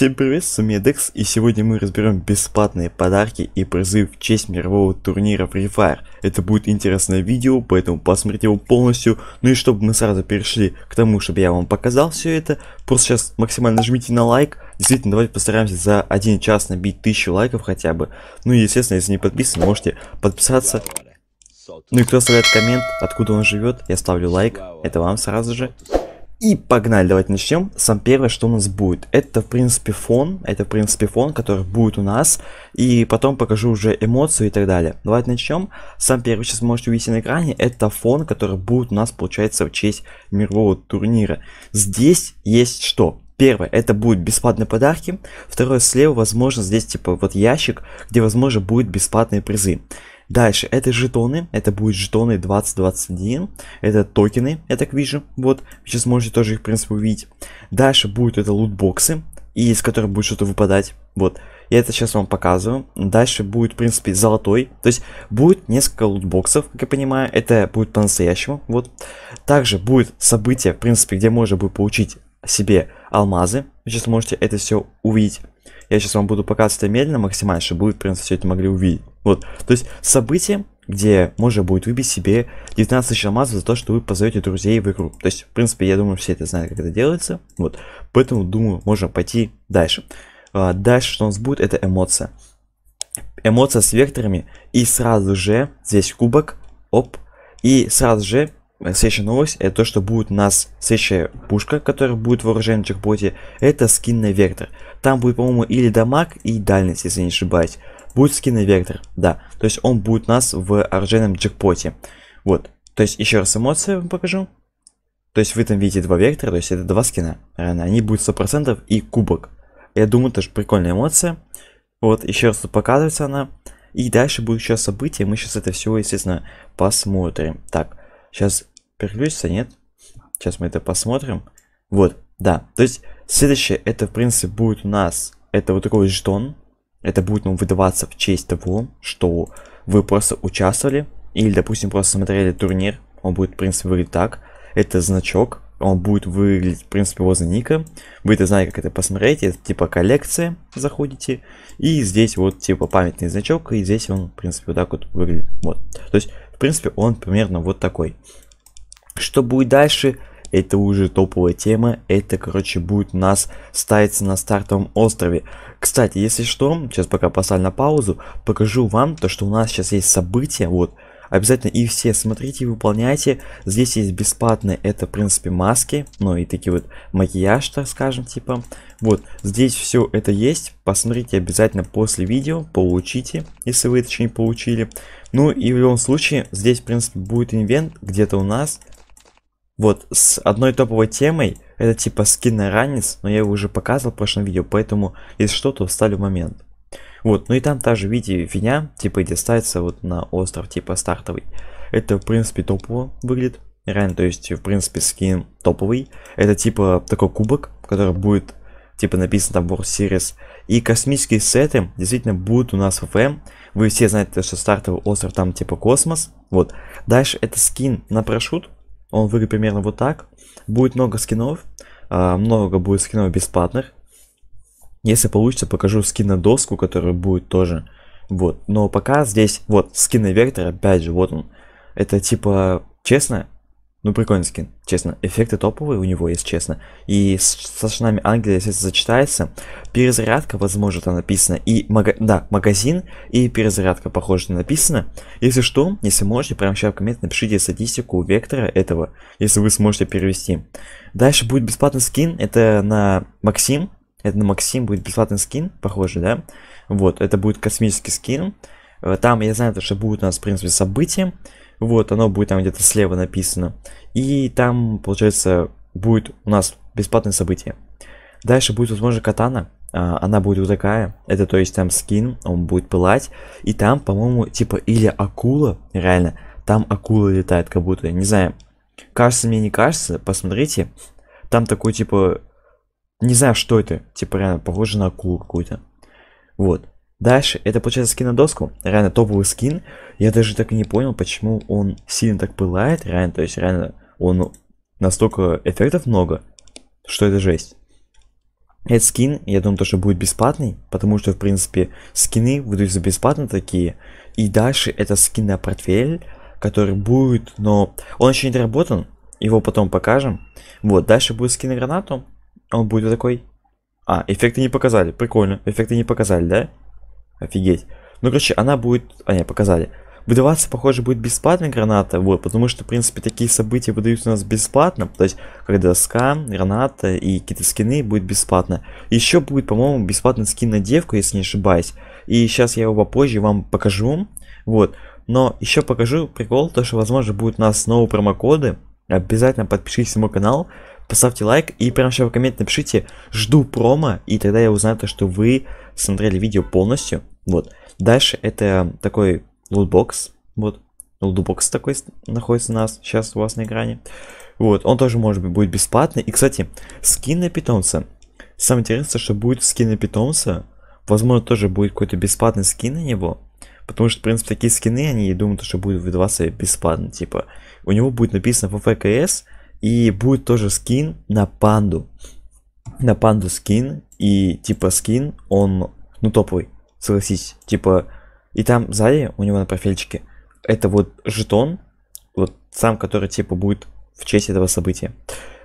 Всем привет, с вами Декс, и сегодня мы разберем бесплатные подарки и призы в честь мирового турнира Free Fire. Это будет интересное видео, поэтому посмотрите его полностью. Ну и чтобы мы сразу перешли к тому, чтобы я вам показал все это, просто сейчас максимально жмите на лайк. Действительно, давайте постараемся за один час набить тысячу лайков хотя бы. Ну и естественно, если не подписаны, можете подписаться. Ну и кто оставляет коммент, откуда он живет, я ставлю лайк, это вам сразу же. И погнали, давайте начнем. Сам первое, что у нас будет. Это, в принципе, фон. Это, в принципе, фон, который будет у нас. И потом покажу уже эмоцию и так далее. Давайте начнем. Сам первый, сейчас можете увидеть на экране, это фон, который будет у нас, получается, в честь мирового турнира. Здесь есть что? Первое, это будут бесплатные подарки. Второе, слева, возможно, здесь, типа, вот ящик, где, возможно, будут бесплатные призы. Дальше, это жетоны, это будут жетоны 2021, это токены, я так вижу, вот, вы сейчас можете тоже их, в принципе, увидеть. Дальше будут это лутбоксы, из которых будет что-то выпадать, вот. Я это сейчас вам показываю. Дальше будет, в принципе, золотой. То есть будет несколько лутбоксов, как я понимаю. Это будет по-настоящему. Вот. Также будет событие, в принципе, где можно будет получить себе алмазы. Вы сейчас можете это все увидеть. Я сейчас вам буду показывать это медленно максимально, чтобы вы, в принципе, все это могли увидеть. Вот, то есть событие, где можно будет выбить себе 19 тысяч алмазов за то, что вы позовете друзей в игру. То есть, в принципе, я думаю, все это знают, как это делается. Вот, поэтому, думаю, можно пойти дальше. А, дальше, что у нас будет, это эмоция. Эмоция с векторами. И сразу же здесь кубок. Оп. И сразу же Следующая новость, это то, что будет у нас следующая пушка, которая будет вооружена в джекпоте, это скин на вектор. Там будет, по-моему, или дамаг, и дальность, если не ошибаюсь. Будет скин на вектор, да. То есть он будет у нас в оружейном джекпоте. Вот. То есть еще раз эмоции вам покажу. То есть вы там видите два вектора, то есть это два скина. Они будут 100% и кубок. Я думаю, это же прикольная эмоция. Вот, еще раз показывается она. И дальше будет еще событие, мы сейчас это все, естественно, посмотрим. Так, сейчас переключится, нет? Сейчас мы это посмотрим. Вот, да. То есть, следующее, это, в принципе, будет у нас, это вот такой жетон. Это будет нам выдаваться в честь того, что вы просто участвовали, или, допустим, просто смотрели турнир. Он будет, в принципе, выглядеть так. Это значок, он будет выглядеть, в принципе, возле ника. Вы это знаете, как это посмотреть. Это типа коллекция, заходите. И здесь вот типа памятный значок, и здесь он, в принципе, вот так вот выглядит. Вот. То есть, в принципе, он примерно вот такой. Что будет дальше? Это уже топовая тема. Это, короче, будет нас ставиться на стартовом острове. Кстати, если что, сейчас пока поставлю на паузу, покажу вам то, что у нас сейчас есть события. Вот, обязательно их все смотрите и выполняйте. Здесь есть бесплатные, это, в принципе, маски, ну и такие вот макияж, так скажем, типа. Вот, здесь все это есть, посмотрите обязательно после видео, получите, если вы это еще не получили. Ну и в любом случае, здесь, в принципе, будет инвент где-то у нас, вот с одной топовой темой, это типа скин на ранец, но я его уже показывал в прошлом видео, поэтому если что, то вставлю момент. Вот, ну и там та же видео фигня, типа где ставится вот на остров типа стартовый. Это в принципе топово выглядит, реально, то есть в принципе скин топовый. Это типа такой кубок, который будет типа написан там World Series. И космические сеты действительно будут у нас в ФМ. Вы все знаете, что стартовый остров там типа космос. Вот. Дальше это скин на парашют, он выглядит примерно вот так. Будет много скинов. А, много будет скинов бесплатных. Если получится, покажу скин на доску, который будет тоже. Вот. Но пока здесь вот скины вектора, опять же, вот он. Это типа, честно, ну, прикольный скин, честно. Эффекты топовые у него есть, честно. И с, со шинами ангела, если это зачитается, перезарядка, возможно, там написано. И, мага да, магазин и перезарядка, похоже, написано. Если что, если можете, прямо сейчас в коммент напишите статистику вектора этого, если вы сможете перевести. Дальше будет бесплатный скин, это на Максим. Это на Максим будет бесплатный скин, похоже, да? Вот, это будет космический скин. Э, там, я знаю, что будет у нас, в принципе, события. Вот, оно будет там где-то слева написано. И там, получается, будет у нас бесплатное событие. Дальше будет, возможно, катана. А, она будет вот такая. Это, то есть, там скин, он будет пылать. И там, по-моему, типа, или акула, реально, там акула летает, как будто, я не знаю. Кажется мне, не кажется, посмотрите. Там такой, типа, не знаю, что это. Типа, реально, похоже на акулу какую-то. Вот. Дальше, это получается скин на доску, реально топовый скин. Я даже так и не понял, почему он сильно так пылает, реально, то есть реально он настолько эффектов много, что это жесть. Этот скин, я думаю, то, что будет бесплатный, потому что, в принципе, скины выдаются бесплатно такие. И дальше это скин на портфель, который будет, но он еще не доработан, его потом покажем. Вот, дальше будет скин на гранату, он будет вот такой. А, эффекты не показали, прикольно, эффекты не показали, да? Офигеть. Ну, короче, она будет... А, не, показали. Выдаваться, похоже, будет бесплатно граната, вот, потому что, в принципе, такие события выдаются у нас бесплатно, то есть, когда доска, граната и какие-то скины будет бесплатно. Еще будет, по-моему, бесплатный скин на девку, если не ошибаюсь, и сейчас я его попозже вам покажу, вот. Но еще покажу прикол, то что, возможно, будут у нас новые промокоды, обязательно подпишитесь на мой канал, поставьте лайк и прямо сейчас в коммент напишите «Жду промо», и тогда я узнаю то, что вы смотрели видео полностью, вот. Дальше это такой лутбокс. Вот. Лутбокс такой находится у нас сейчас у вас на экране. Вот. Он тоже может быть будет бесплатный. И, кстати, скин на питомца. Самое интересное, что будет скин на питомца. Возможно, тоже будет какой-то бесплатный скин на него. Потому что, в принципе, такие скины, они думают, что будут выдаваться бесплатно. Типа, у него будет написано FFKS, и будет тоже скин на панду. На панду скин, и типа скин, он, ну, топовый согласись, типа, и там сзади у него на профильчике это вот жетон, вот сам, который типа будет в честь этого события.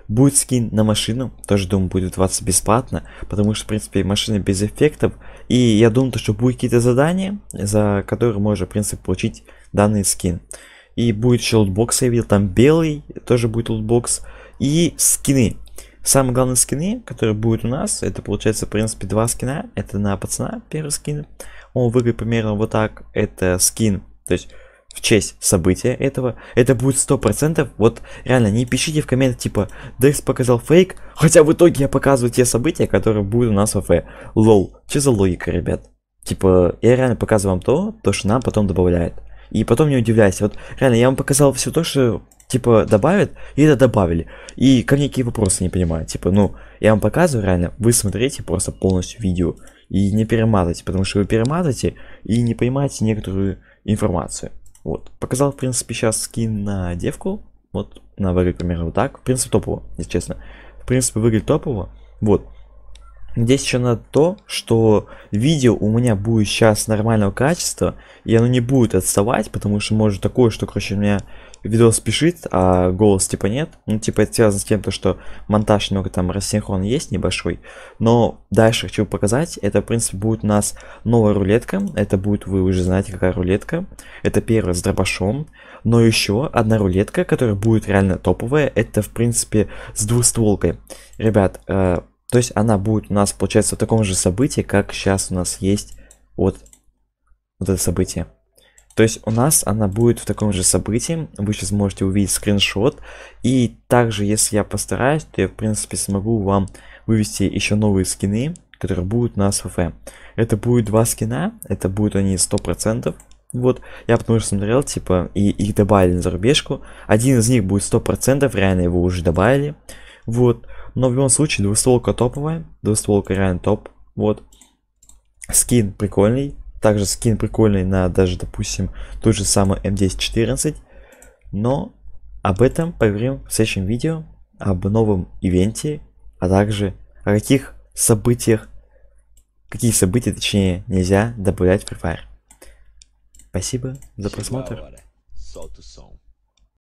Будет скин на машину, тоже думаю будет выдаваться бесплатно, потому что в принципе машина без эффектов. И я думаю, то, что будет какие-то задания, за которые можно в принципе получить данный скин. И будет еще лутбокс, я видел, там белый тоже будет лутбокс. И скины. Самые главные скины, которые будут у нас, это получается, в принципе, два скина. Это на пацана первый скин. Он выглядит примерно вот так. Это скин, то есть в честь события этого. Это будет сто процентов. Вот реально, не пишите в комментах, типа, Декс показал фейк. Хотя в итоге я показываю те события, которые будут у нас в АФ. Лол. Че за логика, ребят? Типа, я реально показываю вам то, то, что нам потом добавляет. И потом не удивляйся. Вот реально, я вам показал все то, что типа, добавят, и это добавили. И ко мне какие вопросы не понимают типа, ну, я вам показываю реально, вы смотрите просто полностью видео и не перематывайте, потому что вы перематываете и не понимаете некоторую информацию. Вот, показал, в принципе, сейчас скин на девку, вот, на выглядит примерно вот так, в принципе, топово, если честно. В принципе, выглядит топово, вот. Здесь еще на то, что видео у меня будет сейчас нормального качества, и оно не будет отставать, потому что может такое, что, короче, у меня Видео спешит, а голос типа нет. Ну, типа это связано с тем, то, что монтаж немного там рассинхрон есть небольшой. Но дальше хочу показать. Это, в принципе, будет у нас новая рулетка. Это будет, вы уже знаете, какая рулетка. Это первая с дробашом. Но еще одна рулетка, которая будет реально топовая. Это, в принципе, с двустволкой. Ребят, э, то есть она будет у нас, получается, в таком же событии, как сейчас у нас есть вот, вот это событие. То есть у нас она будет в таком же событии, вы сейчас можете увидеть скриншот, и также, если я постараюсь, то я, в принципе, смогу вам вывести еще новые скины, которые будут на СФФ. Это будет два скина, это будут они 100%. Вот, я потому что смотрел, типа, и их добавили на зарубежку. Один из них будет 100%, реально его уже добавили. Вот, но в любом случае, двустволка топовая, двустволка реально топ, вот. Скин прикольный, также скин прикольный на даже, допустим, тот же самый М1014. Но об этом поговорим в следующем видео, об новом ивенте, а также о каких событиях, какие события, точнее, нельзя добавлять в Free Fire. Спасибо за просмотр.